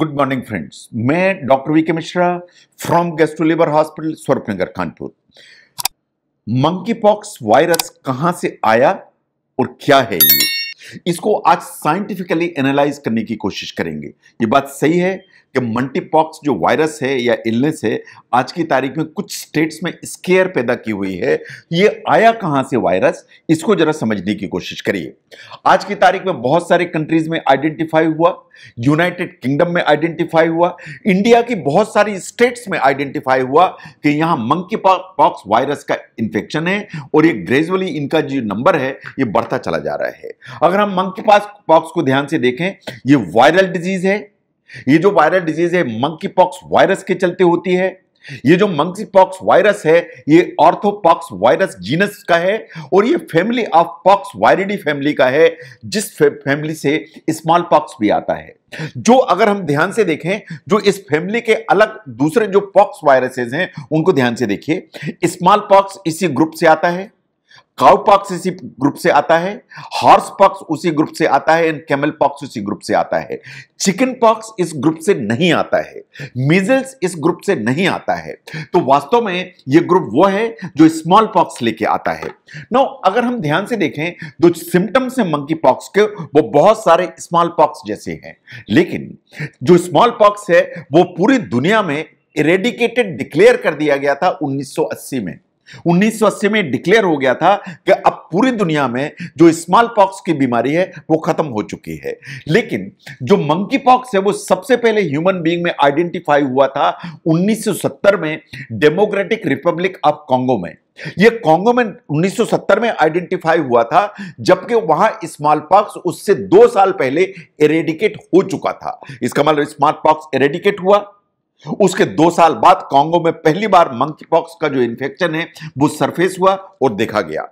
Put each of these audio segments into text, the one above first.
good morning friends मैं doctor V K Mishra from gastro लेबर hospital Swaroopnagar Kanpur monkeypox virus कहां से आया और क्या है ये इसको आज साइंटिफिकली एनालाइज करने की कोशिश करेंगे ये बात सही है कि मल्टीपॉक्स जो वायरस है या इलनेस है आज की तारीख में कुछ स्टेट्स में स्केयर पैदा की हुई है ये आया कहाँ से वायरस इसको जरा समझने की कोशिश करिए आज की तारीख में बहुत सारे कंट्रीज में आइडेंटिफाई हुआ यूनाइटेड किंगडम में आइडेंटिफाई हुआ इंडिया की बहुत सारी स्टेट्स में आइडेंटिफाई हुआ कि यहाँ मंकी पॉक्स वायरस का इन्फेक्शन है और ये ग्रेजुअली इनका जो नंबर है ये बढ़ता चला जा रहा है अगर हम मंकी पॉक्स को ध्यान से देखें ये वायरल डिजीज है ये जो वायरल डिजीज है मंकी पॉक्स वायरस के चलते होती है ये जो मंकी पॉक्स वायरस है ये ऑर्थोपॉक्स वायरस जीनस का है और ये family of poxviridae family का है जिस फैमिली से स्मॉल पॉक्स भी आता है जो अगर हम ध्यान से देखें जो इस फैमिली के अलग दूसरे जो पॉक्स वायरसेस हैं उनको ध्यान से देखिए स्मॉल पॉक्स इसी ग्रुप से आता है काउ पॉक्स इसी ग्रुप से आता है हॉर्स पॉक्स उसी ग्रुप से आता है एंड कैमल पॉक्स उसी ग्रुप से आता है चिकन पॉक्स इस ग्रुप से नहीं आता है मिजल्स इस ग्रुप से नहीं आता है तो वास्तव में ये ग्रुप वो है जो स्मॉल पॉक्स लेके आता है नो अगर हम ध्यान से देखें तो सिम्टम्स हैं मंकी पॉक्स के वो बहुत सारे स्मॉल पॉक्स जैसे हैं लेकिन जो स्मॉल पॉक्स है वो पूरी दुनिया में इरेडिकेटेड डिक्लेयर कर दिया गया था 1980 में 1980 में डिक्लेयर हो गया था कि अब पूरी दुनिया में जो स्मॉल पॉक्स की बीमारी है वो खत्म हो चुकी है लेकिन जो मंकी पॉक्स है वो सबसे पहले ह्यूमन बीइंग में आइडेंटिफाई हुआ था 1970 में डेमोक्रेटिक रिपब्लिक ऑफ कांगो में ये कांगो में 1970 में आइडेंटिफाई हुआ था जबकि वहां स्मॉल पॉक्स उससे दो साल पहले एरेडिकेट हो चुका था इसका मतलब स्मॉल पॉक्स एरेडिकेट हुआ उसके दो साल बाद कांगो में पहली बार मंकी पॉक्स का जो इंफेक्शन है वो सरफेस हुआ और देखा गया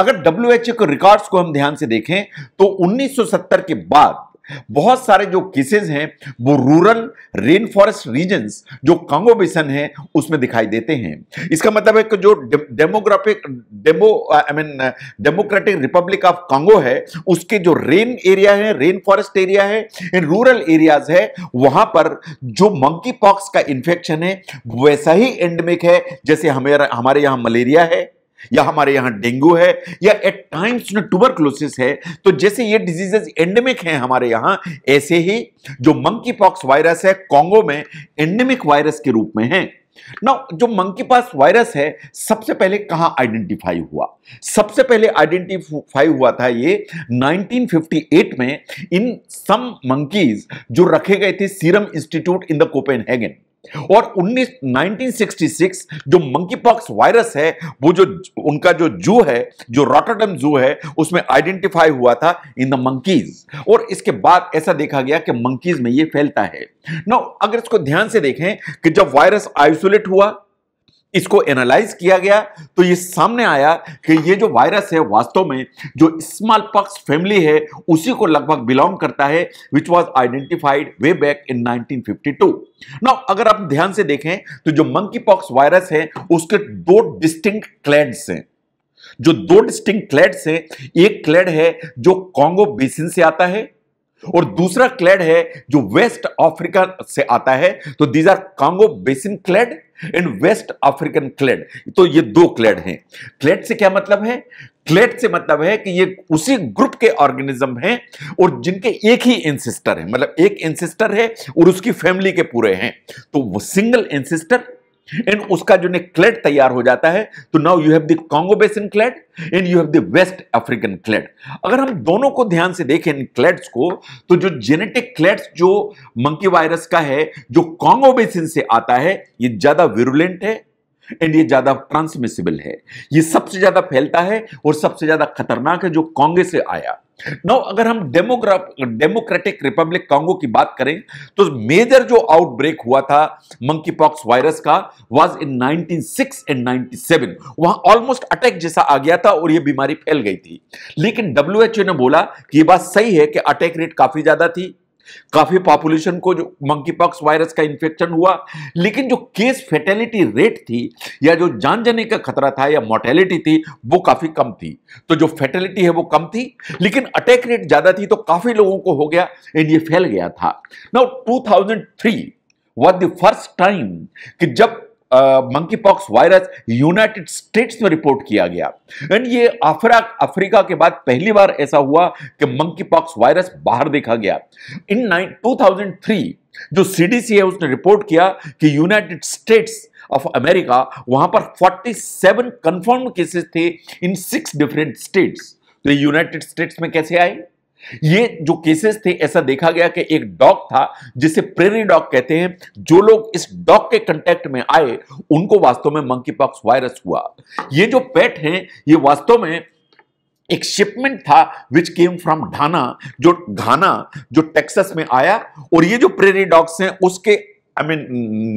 अगर ओ के रिकॉर्ड को हम ध्यान से देखें तो 1970 के बाद बहुत सारे जो केसेस हैं वो रूरल रेन फॉरेस्ट रीजन जो कांगो बेसन है उसमें दिखाई देते हैं इसका मतलब है कि जो demographic demo I mean democratic republic of Congo है उसके जो रेन एरिया है रेन फॉरेस्ट एरिया है इन रूरल एरियाज है वहां पर जो मंकी पॉक्स का इंफेक्शन है वैसा ही एंडमिक है जैसे हमारे यहां मलेरिया है या हमारे यहां डेंगू है या एट टाइम्स में क्लोसिस है तो जैसे ये डिजीजेस एंडेमिक हैं हमारे यहां ऐसे ही जो मंकी पॉक्स वायरस है कॉन्गो में एंडेमिक वायरस के रूप में है ना जो मंकी पास वायरस है सबसे पहले कहां आइडेंटिफाई हुआ सबसे पहले आइडेंटिफाई हुआ था ये 1958 में इन सम मंकीज जो रखे गए थे serum institute in the Copenhagen और 19 1966 जो मंकी पॉक्स वायरस है वो जो उनका जो जू है जो रॉटरडम जू है उसमें आइडेंटिफाई हुआ था इन द मंकीज और इसके बाद ऐसा देखा गया कि मंकीज में ये फैलता है ना अगर इसको ध्यान से देखें कि जब वायरस आइसोलेट हुआ इसको एनालाइज किया गया तो ये सामने आया कि ये जो वायरस है वास्तव में जो स्मॉल पॉक्स फैमिली है उसी को लगभग बिलोंग करता है which was identified way back in 1952 now अगर आप ध्यान से देखें तो जो मंकी पॉक्स वायरस है उसके दो डिस्टिंग क्लैड्स हैं जो दो डिस्टिंग क्लैड्स हैं एक क्लैड है जो कॉन्गो बेसिन से आता है और दूसरा क्लैड है जो वेस्ट अफ्रीका से आता है तो these are Congo basin clade and west African clade तो ये दो क्लैड हैं क्लैड से क्या मतलब है क्लेट से मतलब है कि ये उसी ग्रुप के ऑर्गेनिज्म हैं और जिनके एक ही एंसिस्टर है मतलब एक एंसिस्टर है और उसकी फैमिली के पूरे हैं तो वो सिंगल एंसिस्टर एंड उसका जो क्लेट तैयार हो जाता है तो now you have the Congo basin clade and you have the west African clade अगर हम दोनों को ध्यान से देखें इन क्लेट्स को तो जो जेनेटिक क्लेट्स जो मंकी वायरस का है जो कांगो बेसिन से आता है ये ज्यादा विरुलेंट है एंड ये ज़्यादा ट्रांसमिसिबल है ये सबसे ज़्यादा फैलता है और सबसे ज़्यादा खतरनाक है जो कांगे से आया नौ अगर हम डेमोग्राफ डेमोक्रेटिक रिपब्लिक कांगो की बात करें तो मेजर जो आउटब्रेक हुआ था मंकी पॉक्स वायरस का वाज इन 1906 एंड 97 वहां ऑलमोस्ट अटैक जैसा आ गया था और ये बीमारी फैल गई थी लेकिन डब्ल्यूएचओ ने बोला कि ये बात सही है कि अटैक रेट काफी ज्यादा थी काफी पॉपुलेशन को जो मंकी पॉक्स वायरस का इंफेक्शन हुआ लेकिन जो केस फेटेलिटी रेट थी या जो जान जाने का खतरा था या मोर्टेलिटी थी वो काफी कम थी तो जो फेटेलिटी है वो कम थी लेकिन अटैक रेट ज्यादा थी तो काफी लोगों को हो गया एंड ये फैल गया था now 2003 was the first time कि जब monkeypox virus United States में रिपोर्ट किया गया एंड ये अफ्रा अफ्रीका के बाद पहली बार ऐसा हुआ कि मंकी पॉक्स वायरस बाहर देखा गया इन 2003 जो सीडीसी है उसने रिपोर्ट किया कि यूनाइटेड स्टेट्स ऑफ अमेरिका वहां पर 47 कंफर्म केसेस थे इन सिक्स डिफरेंट स्टेट्स तो यूनाइटेड स्टेट्स में कैसे आए ये जो केसेस थे ऐसा देखा गया कि एक डॉग था जिसे प्रेरी डॉग कहते हैं जो लोग इस डॉग के कंटेक्ट में आए उनको वास्तव में मंकी पॉक्स वायरस हुआ ये जो पेट हैं ये वास्तव में एक शिपमेंट था विच केम फ्रॉम ढाना जो घाना जो टेक्सस में आया और ये जो प्रेरी डॉग्स हैं उसके आई मीन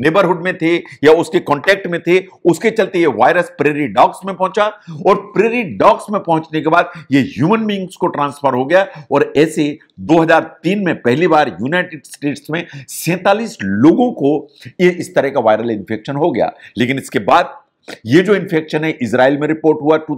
नेबरहुड में थे या उसके कॉन्टेक्ट में थे उसके चलते ये वायरस प्रेरी डॉग्स में पहुंचा और प्रेरी डॉग्स में पहुंचने के बाद ये ह्यूमन बींग्स को ट्रांसफर हो गया और ऐसे 2003 में पहली बार यूनाइटेड स्टेट्स में सैंतालीस लोगों को ये इस तरह का वायरल इन्फेक्शन हो गया लेकिन इसके बाद ये जो इन्फेक्शन है इसराइल में रिपोर्ट हुआ टू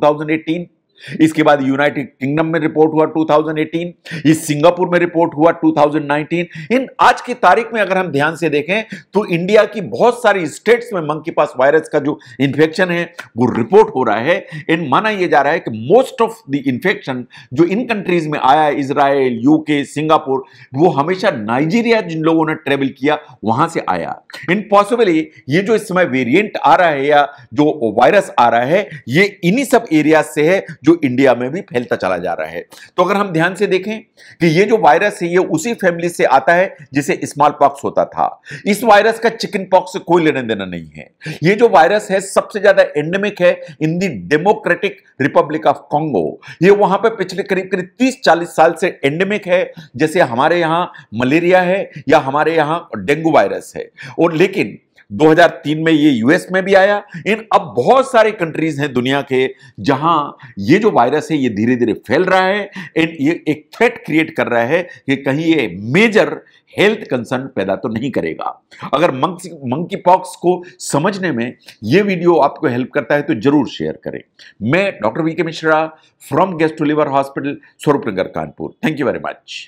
इसके बाद यूनाइटेड किंगडम में रिपोर्ट हुआ 2018 इस सिंगापुर में रिपोर्ट हुआ 2019 इन आज की तारीख में अगर हम ध्यान से देखें तो इंडिया की बहुत सारी स्टेट्स में मंकी पास वायरस का जो इंफेक्शन है वो रिपोर्ट हो रहा है एंड माना यह जा रहा है कि मोस्ट ऑफ द इंफेक्शन जो इन कंट्रीज में आया है इसराइल यूके सिंगापुर वो हमेशा नाइजीरिया जिन लोगों ने ट्रेवल किया वहां से आया इन पॉसिबली ये जो इस समय वेरियंट आ रहा है या जो वायरस आ रहा है ये इन्हीं सब एरिया से है जो इंडिया में भी फैलता चला जा रहा है तो अगर हम ध्यान से देखें कि ये जो वायरस है ये उसी फैमिली से आता है जिसे स्मॉल पॉक्स होता था इस वायरस का चिकन पॉक्स से कोई लेना देना नहीं है ये जो वायरस है सबसे ज्यादा एंडेमिक है in the democratic republic of Congo ये वहां पर पिछले करीब करीब तीस चालीस साल से एंडेमिक है जैसे हमारे यहाँ मलेरिया है या हमारे यहाँ डेंगू वायरस है और लेकिन 2003 में ये यूएस में भी आया इन अब बहुत सारे कंट्रीज हैं दुनिया के जहां ये जो वायरस है ये धीरे धीरे फैल रहा है एंड ये एक थ्रेट क्रिएट कर रहा है कि कहीं ये मेजर हेल्थ कंसर्न पैदा तो नहीं करेगा अगर मंकी पॉक्स को समझने में ये वीडियो आपको हेल्प करता है तो जरूर शेयर करें मैं doctor V K Mishra from gastro liver hospital Swaroopnagar Kanpur thank you very much